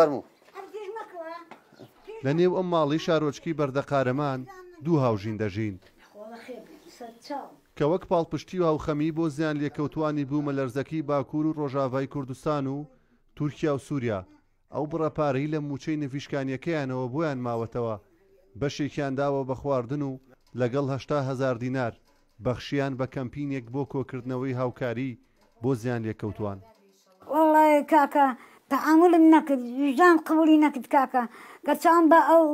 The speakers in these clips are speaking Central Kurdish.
فەرموو لە نێو ئەم ماڵی شارۆچکی بەردەقارەمان دوو هاوژین دەژین کە وەک پاڵپشتی و هاوخەمی بۆ زیان لێکەوتوانی بوومە لەرزەکی باکوور و ڕۆژاوای کوردستان و تورکیا و سووریا ئەو بڕەپارەی لە موچەی نەفیشکانیەکەیانەوە بۆیان ماوەتەوە بەشێکیانداوە بە خواردن و لەگەڵ هشتاهزار دینار بەخشیان بە کەمپینێک بۆ کۆکردنەوەی هاوکاری بۆ زیان لێکەوتوان. وڵی کاکە. تەعاملم نەکرد ژان قوڵی نەکرد کاکە کە چام بە ئەو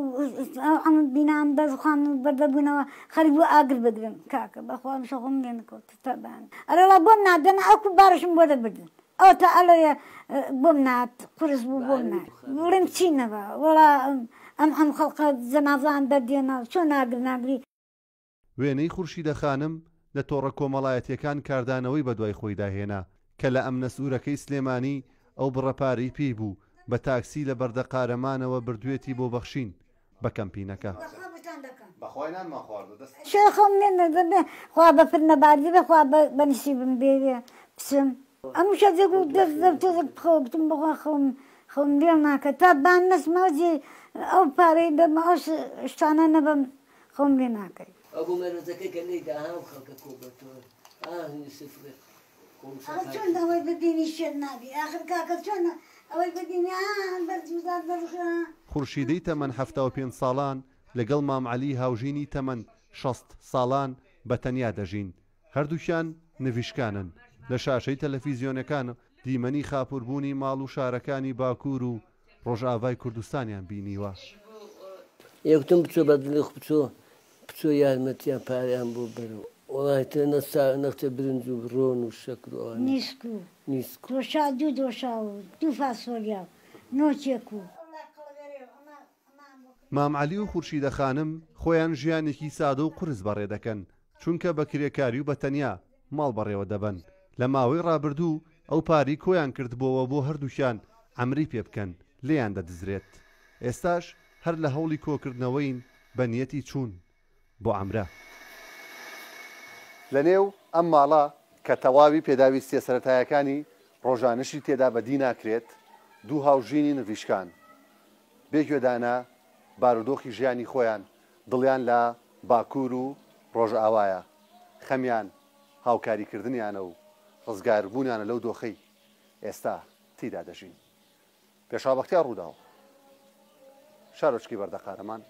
ئەم بینان بەزخوان بەردەبوونەوە خەری بۆ ئاگر بگرم کاکە بەخوام شەخم لێن کوتەبان ئەرەڵا بۆم نادەن ئەوکو بارشم بۆ دەبردن ئەو تا ئەلەیە بۆم نات قرس بوو بۆم نات بڵم چینەوە وڵا ئەم ئەم خەڵقە زەنازان دەدێنە چۆ ناگر ناگری وێنەی خورشیدە خانم لە تۆڕە کۆمەڵایەتەکان کاردانەوەی بە دوای خۆی داهێنا کە لە ئەم نەسوورەکەی سلێمانی ئەو بڕەپاری پێی بوو بە تاکسی لە بەردە قارەمانەوە بردوێتی بۆ بەخشین بە کەمپینەکە. شێخم نێنە خوا بەفر نەباردی بەخوا بەنشی بم بێوێ پسم ئەم شەجێک و دەست دەوتێک بخەوتم بخوا خەم خەم لێ ناکە تا بان نەسماجی ئەو پارەی دەمە ئەوش شتانە نەبم خەم لێ ناکەی. ئەو مەرۆزەکە کە نەی داهام خەڵکە کۆبەتەوە ئاهنی سفرێت. چۆن ئەوەی ببینی شێر نابی آخر کاکە چۆنە ئەوەی ببینیان بەرجزار دەڕخرا خورشیدەی تەمەەن هەفتا و پێنج ساڵان لەگەڵ مامعلی هاوژینی تەمەەن شەست ساڵان بە تەنیا دەژین هەردووشیان نویشکانن لە شاشەی تەلەفیزیۆنەکان دیمەنی خاپوربوونی ماڵ و شارەکانی باکوور و ڕۆژاوای کوردستانیان بینیوە یەکتم بچوو بە دڵی بچوو بچوو یارمەتیان پاریان بوو بەرەوە وڵایە نەسا نەختە برنج و ڕۆن و شەکر و نیسک و نیسک کۆشا دوو دۆشا و دوو فاسۆلیا نۆچێک و مامعلی و خورشیدە خانم خۆیان ژیانێکی سادە و قرس بەڕێ دەکەن چونکە بە کرێکاری و بەتەنیا ماڵ بەڕێوە دەبن لە ماوەی ڕابردوو ئەو پاری کۆیان کردبووەوە بۆ هەردووشیان ئەمری پێ بکەن لێیان دەدزرێت ئێستاش هەر لە هەوڵی کۆکردنەوەین بە نیەتی چوون بۆ ئەمرە. لە نێو ئەم ماڵە کە تەواوی پێداویستیە سەتایەکانی ڕۆژانشی تێدا بەدی ناکرێت دوو هاوژینی نوویشکان بێگوێدانە بارودۆخی ژیانی خۆیان دڵیان لە باکوور و ڕۆژ ئاوایە خەمیان هاوکاریکردنیانە و ڕزگاربوونیانە لەو دۆخەی ئێستا تیدا دەژین پێشابەختیا ڕووداوە شارۆچکی بەردەقارەمان